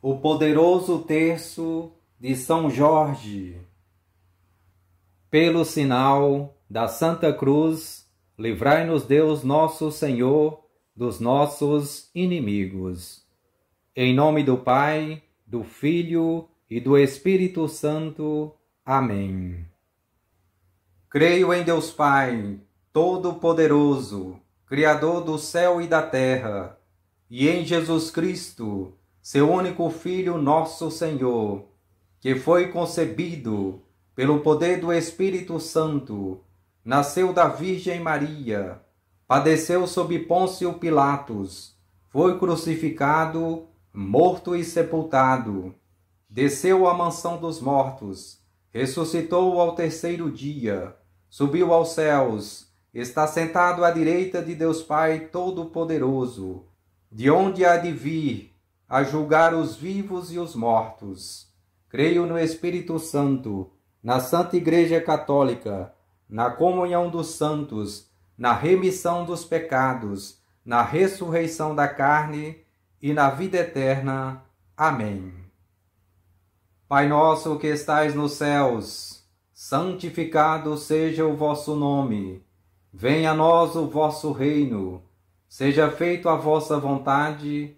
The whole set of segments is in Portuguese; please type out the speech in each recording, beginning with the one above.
o poderoso terço de São Jorge. Pelo sinal da Santa Cruz, livrai-nos Deus Nosso Senhor dos nossos inimigos. Em nome do Pai, do Filho e do Espírito Santo. Amém. Creio em Deus Pai, Todo-Poderoso, Criador do céu e da terra, e em Jesus Cristo seu único Filho, nosso Senhor, que foi concebido pelo poder do Espírito Santo, nasceu da Virgem Maria, padeceu sob Pôncio Pilatos, foi crucificado, morto e sepultado, desceu à mansão dos mortos, ressuscitou ao terceiro dia, subiu aos céus, está sentado à direita de Deus Pai Todo-Poderoso, de onde há de vir a julgar os vivos e os mortos. Creio no Espírito Santo, na Santa Igreja Católica, na comunhão dos santos, na remissão dos pecados, na ressurreição da carne e na vida eterna. Amém. Pai nosso que estais nos céus, santificado seja o vosso nome. Venha a nós o vosso reino. Seja feita a vossa vontade,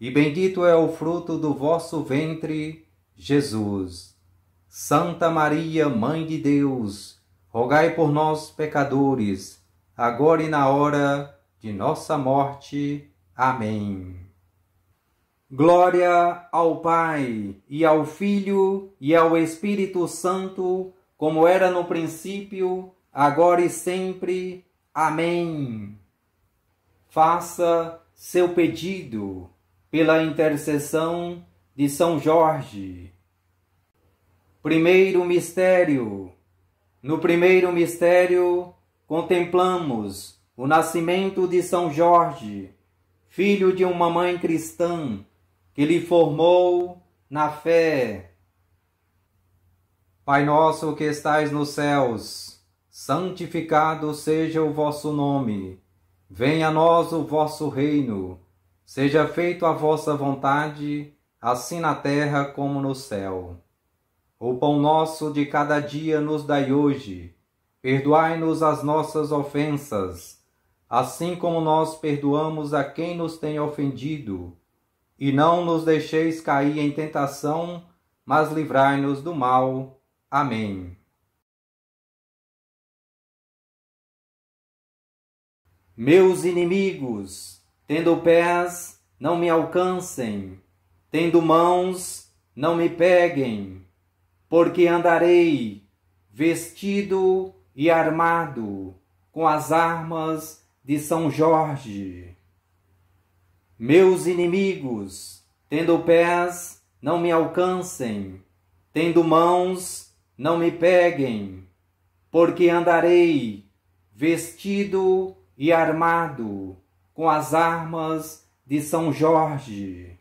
e bendito é o fruto do vosso ventre, Jesus. Santa Maria, Mãe de Deus, rogai por nós, pecadores, agora e na hora de nossa morte. Amém. Glória ao Pai, e ao Filho, e ao Espírito Santo, como era no princípio, agora e sempre. Amém. Faça seu pedido pela intercessão de São Jorge. Primeiro mistério. No primeiro mistério, contemplamos o nascimento de São Jorge, filho de uma mãe cristã que lhe formou na fé. Pai nosso que estais nos céus, santificado seja o vosso nome. Venha a nós o vosso reino. Seja feita a vossa vontade, assim na terra como no céu. O pão nosso de cada dia nos dai hoje. Perdoai-nos as nossas ofensas, assim como nós perdoamos a quem nos tem ofendido. E não nos deixeis cair em tentação, mas livrai-nos do mal. Amém. Meus inimigos, Tendo pés, não me alcancem. Tendo mãos, não me peguem. Porque andarei vestido e armado com as armas de São Jorge. Meus inimigos, tendo pés, não me alcancem. Tendo mãos, não me peguem. Porque andarei vestido e armado com as armas de São Jorge.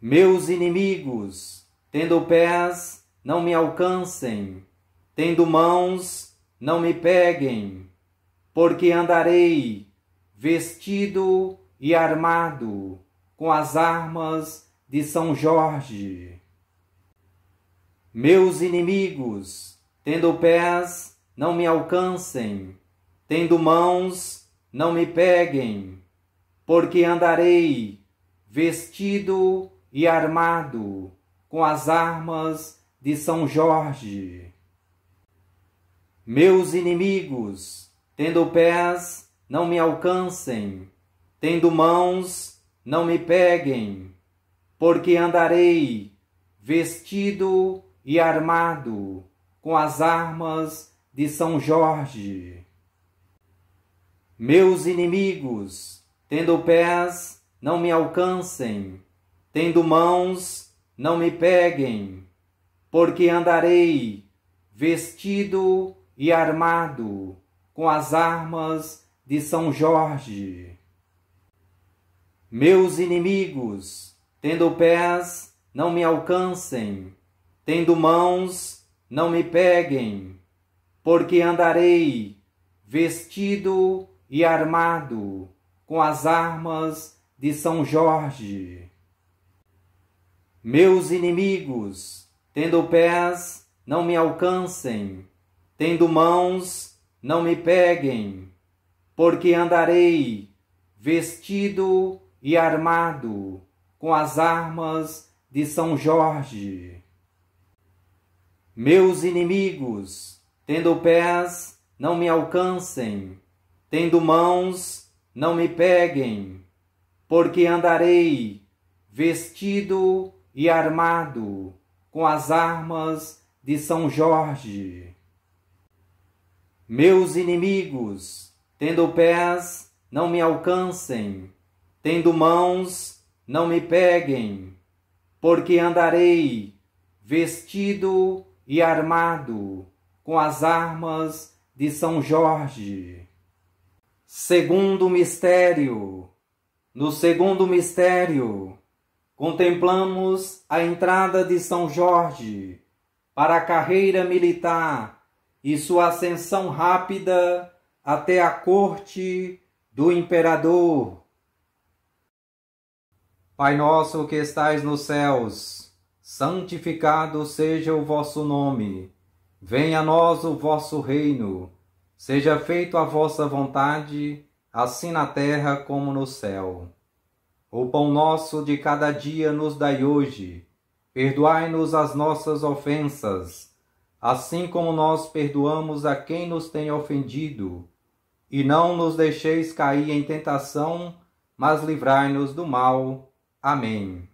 Meus inimigos, tendo pés, não me alcancem, tendo mãos, não me peguem, porque andarei vestido e armado com as armas de São Jorge. Meus inimigos, tendo pés, não me alcancem, tendo mãos, não me peguem, porque andarei vestido e armado com as armas de São Jorge. Meus inimigos, tendo pés, não me alcancem, tendo mãos, não me peguem, porque andarei vestido e armado com as armas de São Jorge. Meus inimigos, tendo pés, não me alcancem, tendo mãos, não me peguem, porque andarei vestido e armado com as armas de São Jorge. Meus inimigos, tendo pés, não me alcancem, tendo mãos, não me peguem, porque andarei vestido e armado com as armas de São Jorge. Meus inimigos, tendo pés, não me alcancem, tendo mãos, não me peguem, porque andarei vestido e armado com as armas de São Jorge. Meus inimigos, tendo pés, não me alcancem, Tendo mãos, não me peguem, porque andarei vestido e armado com as armas de São Jorge. Meus inimigos, tendo pés, não me alcancem, tendo mãos, não me peguem, porque andarei vestido e armado com as armas de São Jorge. Segundo mistério. No segundo mistério, contemplamos a entrada de São Jorge para a carreira militar e sua ascensão rápida até a corte do imperador. Pai nosso que estais nos céus, santificado seja o vosso nome. Venha a nós o vosso reino Seja feita a vossa vontade, assim na terra como no céu. O pão nosso de cada dia nos dai hoje. Perdoai-nos as nossas ofensas, assim como nós perdoamos a quem nos tem ofendido. E não nos deixeis cair em tentação, mas livrai-nos do mal. Amém.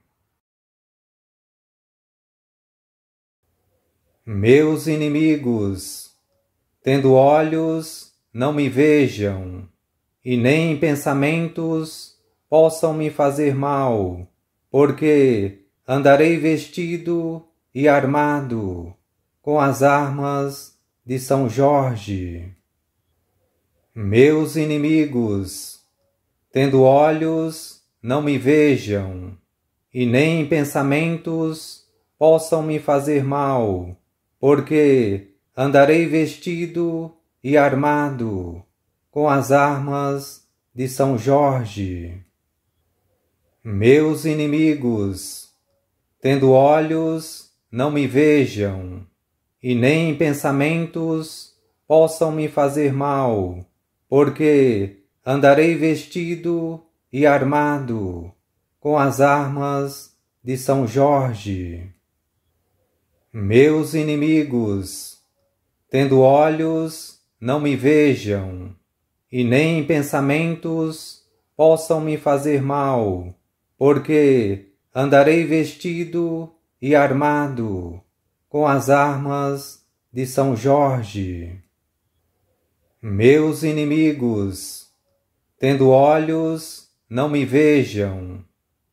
Meus inimigos, Tendo olhos, não me vejam, e nem pensamentos possam me fazer mal, porque andarei vestido e armado com as armas de São Jorge. Meus inimigos, tendo olhos, não me vejam, e nem pensamentos possam me fazer mal, porque andarei vestido e armado com as armas de São Jorge. Meus inimigos, tendo olhos, não me vejam, e nem pensamentos possam me fazer mal, porque andarei vestido e armado com as armas de São Jorge. Meus inimigos, Tendo olhos, não me vejam, e nem pensamentos possam me fazer mal, porque andarei vestido e armado com as armas de São Jorge. Meus inimigos, tendo olhos, não me vejam,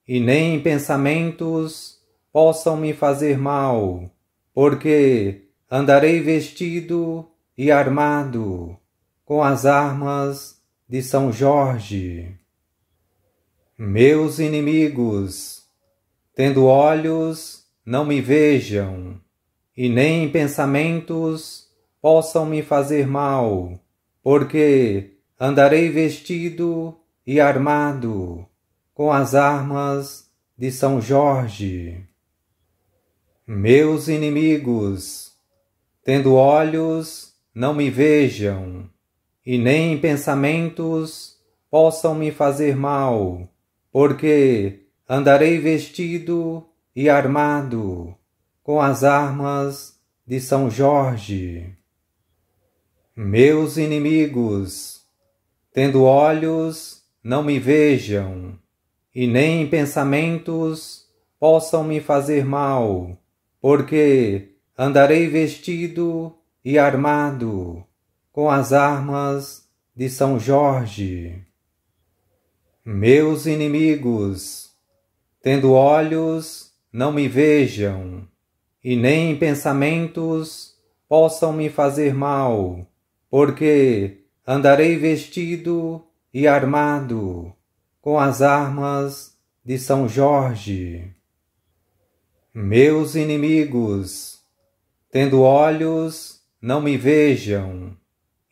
e nem pensamentos possam me fazer mal, porque andarei vestido e armado com as armas de São Jorge. Meus inimigos, tendo olhos, não me vejam, e nem pensamentos possam me fazer mal, porque andarei vestido e armado com as armas de São Jorge. Meus inimigos, Tendo olhos, não me vejam, e nem pensamentos possam me fazer mal, porque andarei vestido e armado com as armas de São Jorge. Meus inimigos, tendo olhos, não me vejam, e nem pensamentos possam me fazer mal, porque andarei vestido e armado com as armas de São Jorge. Meus inimigos, tendo olhos, não me vejam, e nem pensamentos possam me fazer mal, porque andarei vestido e armado com as armas de São Jorge. Meus inimigos, Tendo olhos, não me vejam,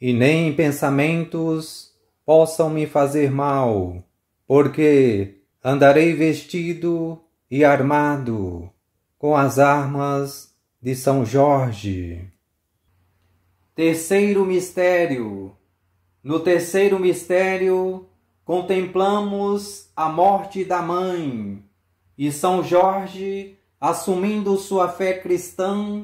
e nem pensamentos possam me fazer mal, porque andarei vestido e armado com as armas de São Jorge. Terceiro mistério. No terceiro mistério, contemplamos a morte da mãe e São Jorge assumindo sua fé cristã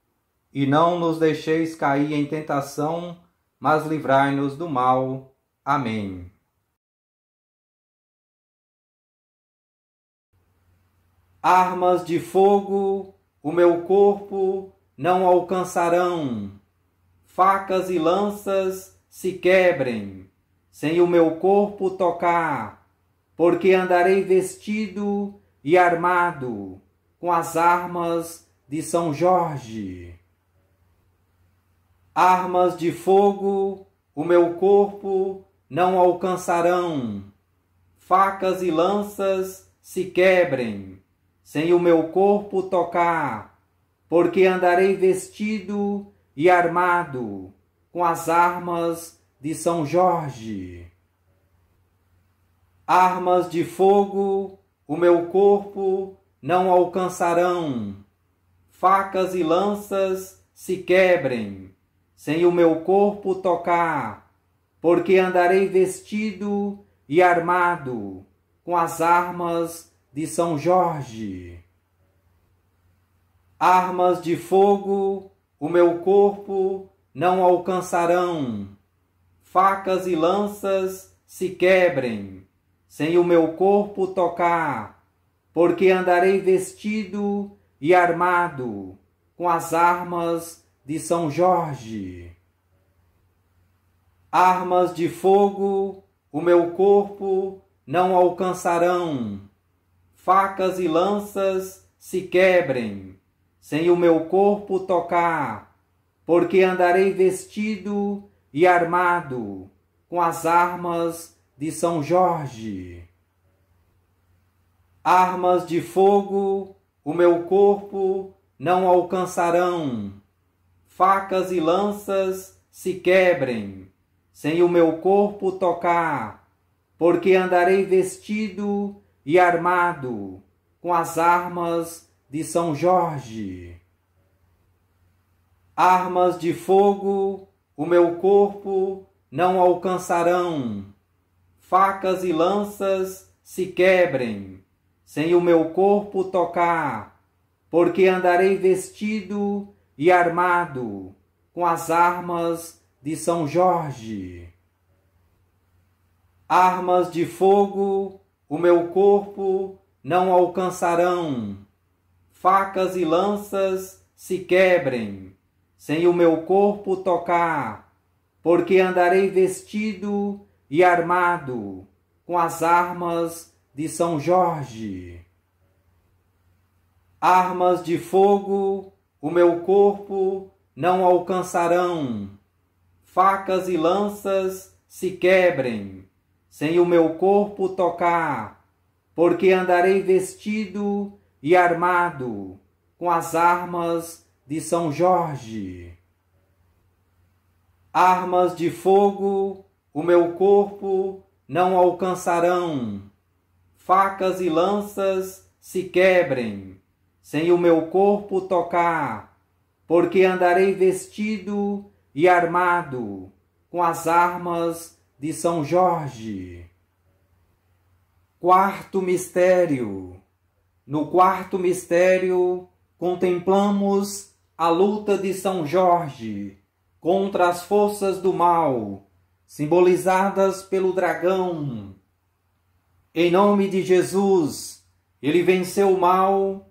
e não nos deixeis cair em tentação, mas livrai-nos do mal. Amém. Armas de fogo, o meu corpo não alcançarão. Facas e lanças se quebrem, sem o meu corpo tocar, porque andarei vestido e armado com as armas de São Jorge. Armas de fogo o meu corpo não alcançarão, facas e lanças se quebrem, sem o meu corpo tocar, porque andarei vestido e armado com as armas de São Jorge. Armas de fogo o meu corpo não alcançarão, facas e lanças se quebrem sem o meu corpo tocar, porque andarei vestido e armado com as armas de São Jorge. Armas de fogo o meu corpo não alcançarão, facas e lanças se quebrem, sem o meu corpo tocar, porque andarei vestido e armado com as armas de São Jorge. Armas de fogo o meu corpo não alcançarão, facas e lanças se quebrem, sem o meu corpo tocar, porque andarei vestido e armado com as armas de São Jorge. Armas de fogo o meu corpo não alcançarão, facas e lanças se quebrem, sem o meu corpo tocar, porque andarei vestido e armado com as armas de São Jorge. Armas de fogo o meu corpo não alcançarão, facas e lanças se quebrem, sem o meu corpo tocar, porque andarei vestido e armado com as armas de São Jorge. Armas de fogo o meu corpo não alcançarão, facas e lanças se quebrem, sem o meu corpo tocar, porque andarei vestido e armado com as armas de São Jorge. Armas de fogo o meu corpo não alcançarão, facas e lanças se quebrem, sem o meu corpo tocar, porque andarei vestido e armado com as armas de São Jorge. Armas de fogo o meu corpo não alcançarão, facas e lanças se quebrem sem o meu corpo tocar, porque andarei vestido e armado com as armas de São Jorge. Quarto mistério. No quarto mistério, contemplamos a luta de São Jorge contra as forças do mal, simbolizadas pelo dragão. Em nome de Jesus, ele venceu o mal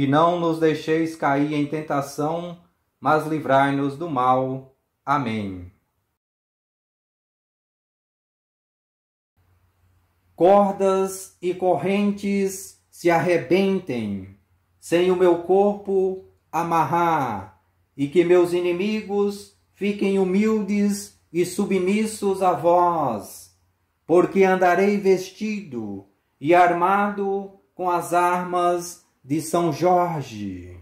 e não nos deixeis cair em tentação, mas livrai-nos do mal. Amém. Cordas e correntes se arrebentem, sem o meu corpo amarrar, e que meus inimigos fiquem humildes e submissos a vós, porque andarei vestido e armado com as armas de São Jorge.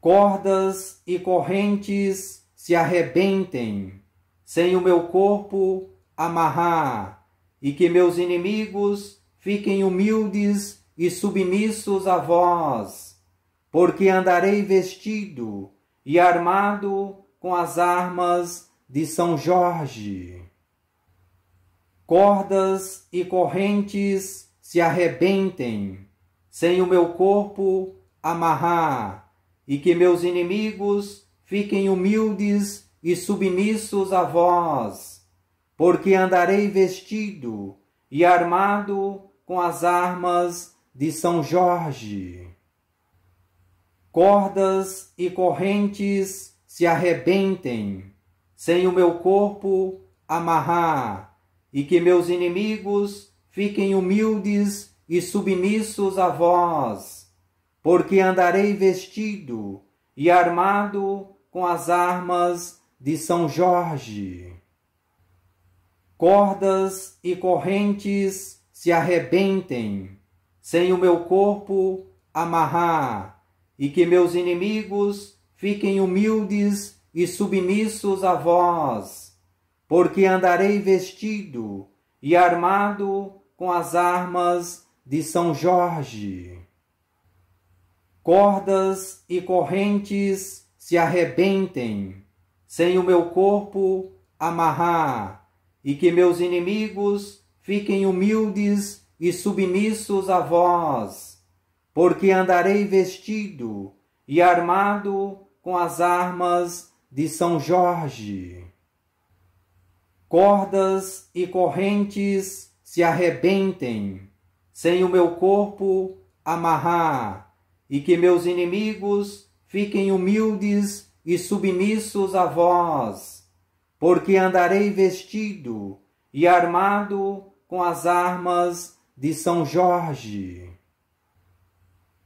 Cordas e correntes se arrebentem, sem o meu corpo amarrar, e que meus inimigos fiquem humildes e submissos a vós, porque andarei vestido e armado com as armas de São Jorge. Cordas e correntes se arrebentem, sem o meu corpo amarrar, e que meus inimigos fiquem humildes e submissos a vós, porque andarei vestido e armado com as armas de São Jorge. Cordas e correntes se arrebentem, sem o meu corpo amarrar, e que meus inimigos fiquem humildes e submissos a vós, porque andarei vestido e armado com as armas de São Jorge. Cordas e correntes se arrebentem, sem o meu corpo amarrar, e que meus inimigos fiquem humildes e submissos a vós, porque andarei vestido e armado com as armas de São Jorge. Cordas e correntes se arrebentem, sem o meu corpo amarrar, e que meus inimigos fiquem humildes e submissos a vós, porque andarei vestido e armado com as armas de São Jorge. Cordas e correntes se arrebentem, sem o meu corpo amarrar, e que meus inimigos fiquem humildes e submissos a vós, porque andarei vestido e armado com as armas de São Jorge.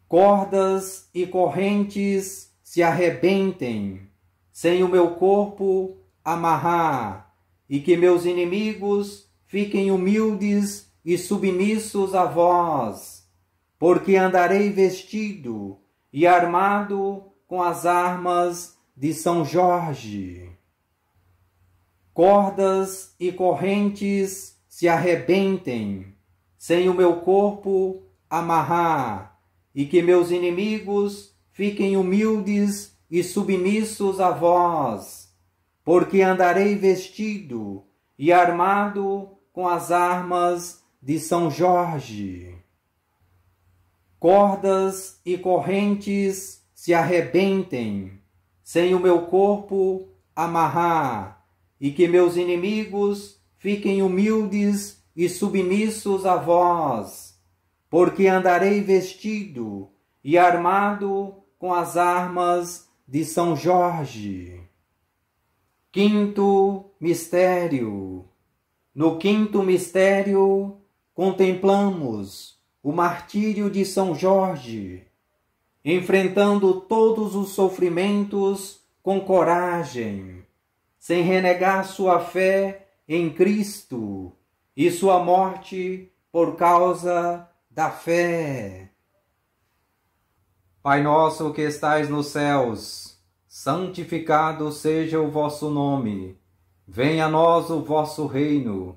Cordas e correntes se arrebentem, sem o meu corpo amarrar, e que meus inimigos fiquem humildes e submissos a vós, porque andarei vestido e armado com as armas de São Jorge. Cordas e correntes se arrebentem, sem o meu corpo amarrar, e que meus inimigos fiquem humildes e submissos a vós, porque andarei vestido e armado com as armas de São Jorge. Cordas e correntes se arrebentem, sem o meu corpo amarrar, e que meus inimigos fiquem humildes e submissos a vós, porque andarei vestido e armado com as armas de São Jorge. Quinto mistério. No quinto mistério, contemplamos o martírio de São Jorge, enfrentando todos os sofrimentos com coragem, sem renegar sua fé em Cristo e sua morte por causa da fé. Pai nosso que estais nos céus, santificado seja o vosso nome. Venha a nós o vosso reino.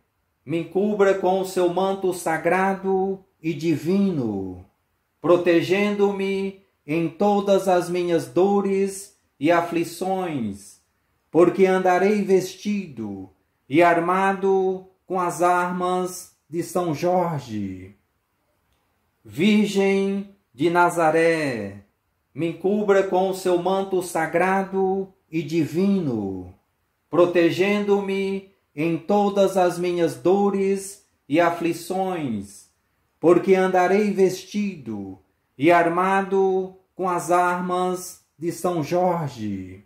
me cubra com o seu manto sagrado e divino, protegendo-me em todas as minhas dores e aflições, porque andarei vestido e armado com as armas de São Jorge. Virgem de Nazaré, me cubra com o seu manto sagrado e divino, protegendo-me em todas as minhas dores e aflições, porque andarei vestido e armado com as armas de São Jorge.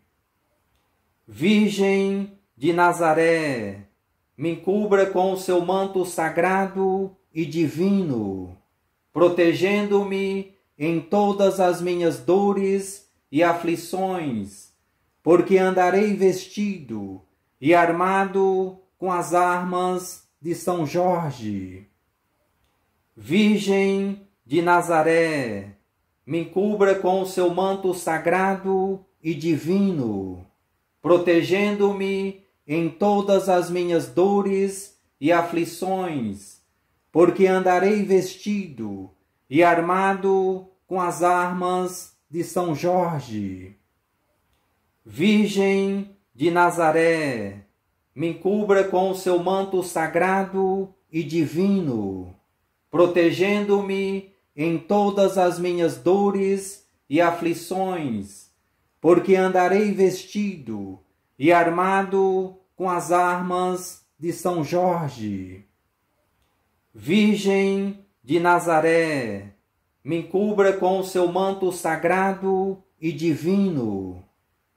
Virgem de Nazaré, me cubra com o seu manto sagrado e divino, protegendo-me em todas as minhas dores e aflições, porque andarei vestido e armado com as armas de São Jorge. Virgem de Nazaré, me encubra com o seu manto sagrado e divino, protegendo-me em todas as minhas dores e aflições, porque andarei vestido e armado com as armas de São Jorge. Virgem de Nazaré, me cubra com o seu manto sagrado e divino, protegendo-me em todas as minhas dores e aflições, porque andarei vestido e armado com as armas de São Jorge. Virgem de Nazaré, me cubra com o seu manto sagrado e divino,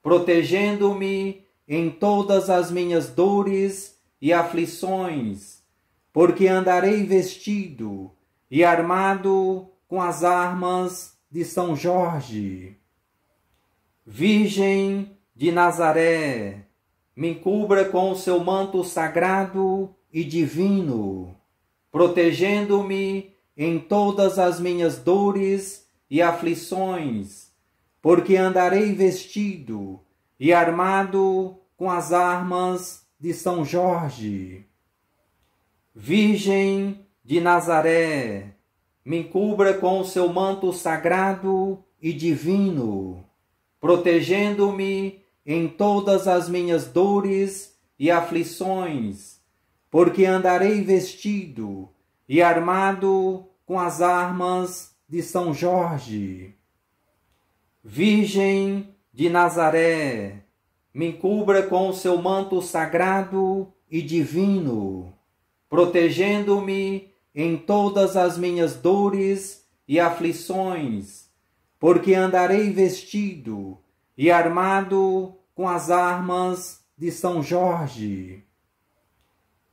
protegendo-me em todas as minhas dores e aflições, porque andarei vestido e armado com as armas de São Jorge. Virgem de Nazaré, me cubra com o seu manto sagrado e divino, protegendo-me em todas as minhas dores e aflições, porque andarei vestido e armado com as armas de São Jorge. Virgem de Nazaré, me cubra com o seu manto sagrado e divino, protegendo-me em todas as minhas dores e aflições, porque andarei vestido e armado com as armas de São Jorge. Virgem de Nazaré, me cubra com o seu manto sagrado e divino, protegendo-me em todas as minhas dores e aflições, porque andarei vestido e armado com as armas de São Jorge.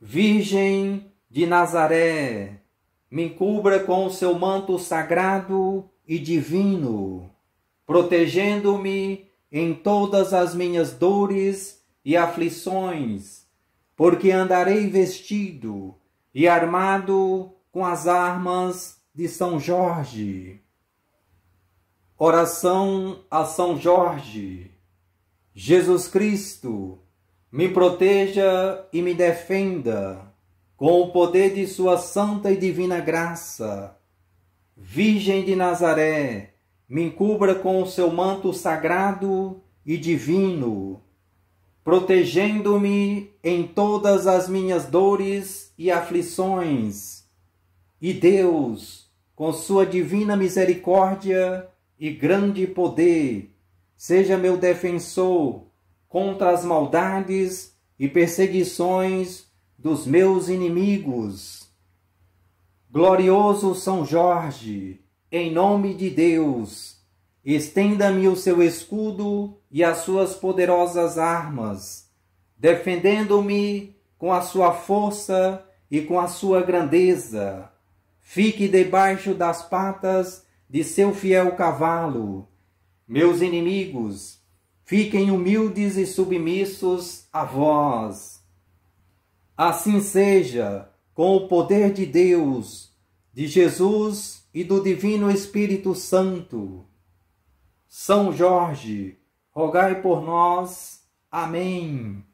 Virgem de Nazaré, me cubra com o seu manto sagrado e divino, protegendo-me em todas as minhas dores e aflições, porque andarei vestido e armado com as armas de São Jorge. Oração a São Jorge. Jesus Cristo, me proteja e me defenda com o poder de sua santa e divina graça. Virgem de Nazaré, me encubra com o seu manto sagrado e divino, protegendo-me em todas as minhas dores e aflições. E Deus, com sua divina misericórdia e grande poder, seja meu defensor contra as maldades e perseguições dos meus inimigos. Glorioso São Jorge, em nome de Deus. Estenda-me o seu escudo e as suas poderosas armas, defendendo-me com a sua força e com a sua grandeza. Fique debaixo das patas de seu fiel cavalo. Meus inimigos, fiquem humildes e submissos a vós. Assim seja, com o poder de Deus, de Jesus e do Divino Espírito Santo. São Jorge, rogai por nós. Amém.